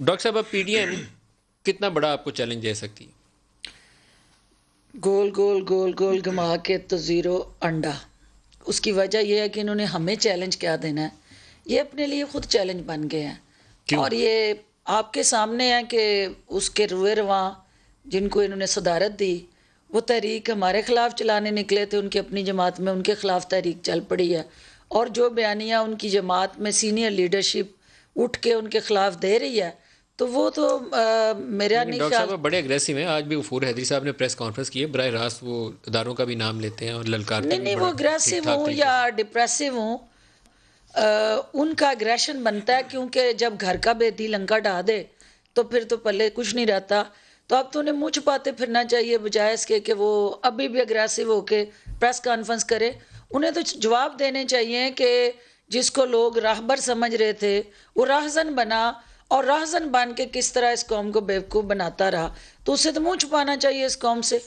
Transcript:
doctor साहब अब PDM कितना बड़ा आपको चैलेंज दे सकती है गोल गोल गोल गोल घुमा के तो ज़ीरो अंडा उसकी वजह यह है कि इन्होंने हमें चैलेंज क्या देना है ये अपने लिए खुद चैलेंज बन गए हैं और ये आपके सामने है कि उसके रुए रवा जिनको इन्होंने सदारत दी वो तहरीक हमारे ख़िलाफ़ चलाने निकले थे उनकी अपनी जमात में उनके ख़िलाफ़ तहरीक चल पड़ी है और जो बयानियाँ उनकी जमात में सीनियर लीडरशिप उठ के उनके ख़िलाफ़ दे रही है तो वो तो आ, मेरा डॉक्टर साहब बड़े अग्रेसिव हैं आज भी फूर हैदरी साहब ने प्रेस कॉन्फ्रेंस की है बरह रास्त वो इदारों का भी नाम लेते हैं और ललकार नहीं नहीं वो अग्रेसिव हूँ या डिप्रेसिव हूँ उनका अग्रेशन बनता है क्योंकि जब घर का बेदी लंका डा दे तो फिर तो पहले कुछ नहीं रहता तो अब तो उन्हें मुँह छुपाते फिरना चाहिए बजाय इसके कि वो अभी भी अग्रेसिव होके प्रेस कॉन्फ्रेंस करे उन्हें तो जवाब देने चाहिए कि जिसको लोग राहबर समझ रहे थे वो राहजन बना और राहजन बन के किस तरह इस कौम को बेवकूफ़ बनाता रहा तो उसे तो मुंह छुपाना चाहिए इस कौम से